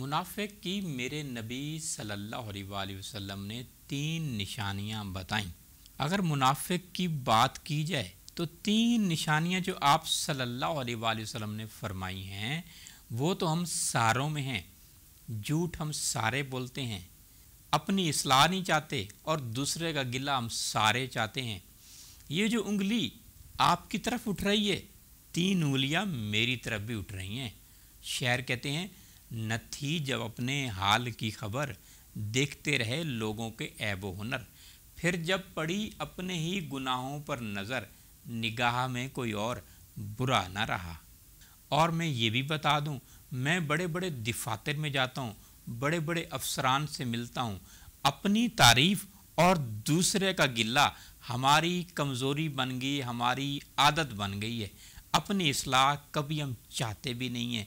منافق کی میرے نبی صلی اللہ علیہ وآلہ وسلم نے تین نشانیاں بتائیں اگر منافق کی بات کی جائے تو تین نشانیاں جو آپ صلی اللہ علیہ وآلہ وسلم نے فرمائی ہیں وہ تو ہم ساروں میں ہیں جھوٹ ہم سارے بولتے ہیں اپنی اصلاح نہیں چاہتے اور دوسرے کا گلہ ہم سارے چاہتے ہیں یہ جو انگلی آپ کی طرف اٹھ رہی ہے تین انگلیاں میری طرف بھی اٹھ رہی ہیں شعر کہتے ہیں تھی جب اپنے حال کی خبر دیکھتے رہے لوگوں کے عیب و ہنر پھر جب پڑی اپنے ہی گناہوں پر نظر نگاہ میں کوئی اور برا نہ رہا اور میں یہ بھی بتا دوں میں بڑے بڑے دفاتر میں جاتا ہوں بڑے بڑے افسران سے ملتا ہوں اپنی تعریف اور دوسرے کا گلہ ہماری کمزوری بن گئی ہماری عادت بن گئی ہے اپنی اصلاح کبھی ہم چاہتے بھی نہیں ہیں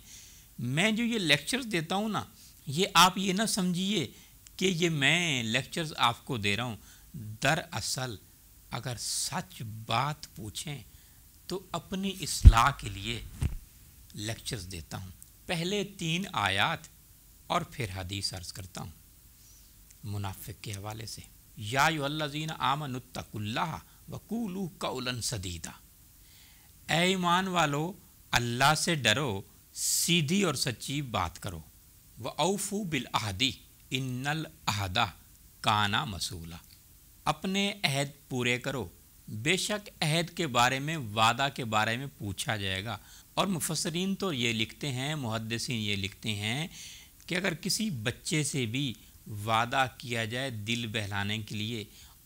میں جو یہ لیکچرز دیتا ہوں نا یہ آپ یہ نہ سمجھیے کہ یہ میں لیکچرز آپ کو دے رہا ہوں دراصل اگر سچ بات پوچھیں تو اپنی اصلاح کے لیے لیکچرز دیتا ہوں پہلے تین آیات اور پھر حدیث عرض کرتا ہوں منافق کے حوالے سے یا اللہ زین آمنق اللہ وکول سدیدہ صدیدہ ایمان والو اللہ سے ڈرو سیدھی اور سچی بات کرو وہ اوفو بال احدی ان نل کانا مصولہ اپنے عہد پورے کرو بے شک عہد کے بارے میں وعدہ کے بارے میں پوچھا جائے گا اور مفسرین تو یہ لکھتے ہیں محدثین یہ لکھتے ہیں کہ اگر کسی بچے سے بھی وعدہ کیا جائے دل بہلانے کے لیے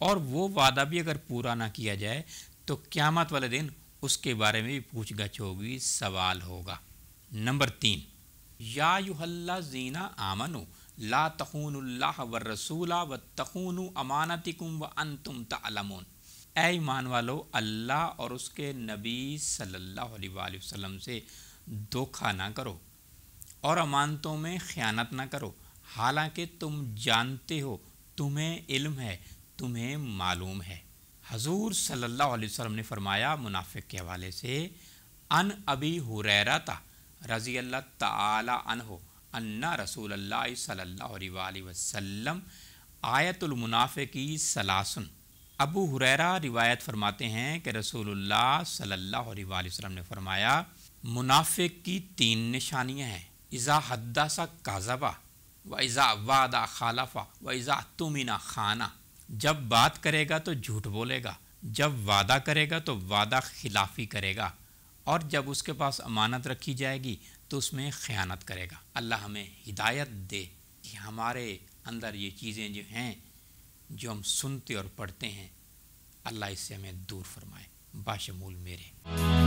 اور وہ وعدہ بھی اگر پورا نہ کیا جائے تو قیامت والے دن اس کے بارے میں بھی پوچھ گچھ ہوگی سوال ہوگا نمبر تین یا یو اللہ زینا امن لا تخون اللہ و رسولہ و تخون و امانت کم و ان تم تمون ایمان والو اللہ اور اس کے نبی صلی اللہ علیہ وسلم سے دھوکہ نہ کرو اور امانتوں میں خیانت نہ کرو حالانکہ تم جانتے ہو تمہیں علم ہے تمہیں معلوم ہے حضور صلی اللہ علیہ وسلم نے فرمایا منافق کے حوالے سے ان ابی حریرہ تھا رضی اللہ تعالی عنہ انا رسول اللہ صلی اللہ علیہ وسلم آیت المنافع کی سلاسن ابو حریرہ روایت فرماتے ہیں کہ رسول اللہ صلی اللہ علیہ وسلم نے فرمایا منافق کی تین نشانیاں ہیں اضا حد کاذبہ و اضاء وعدہ خالفہ و اضا تو خانہ جب بات کرے گا تو جھوٹ بولے گا جب وعدہ کرے گا تو وعدہ خلافی کرے گا اور جب اس کے پاس امانت رکھی جائے گی تو اس میں خیانت کرے گا اللہ ہمیں ہدایت دے کہ ہمارے اندر یہ چیزیں جو ہیں جو ہم سنتے اور پڑھتے ہیں اللہ اس سے ہمیں دور فرمائے باشمول میرے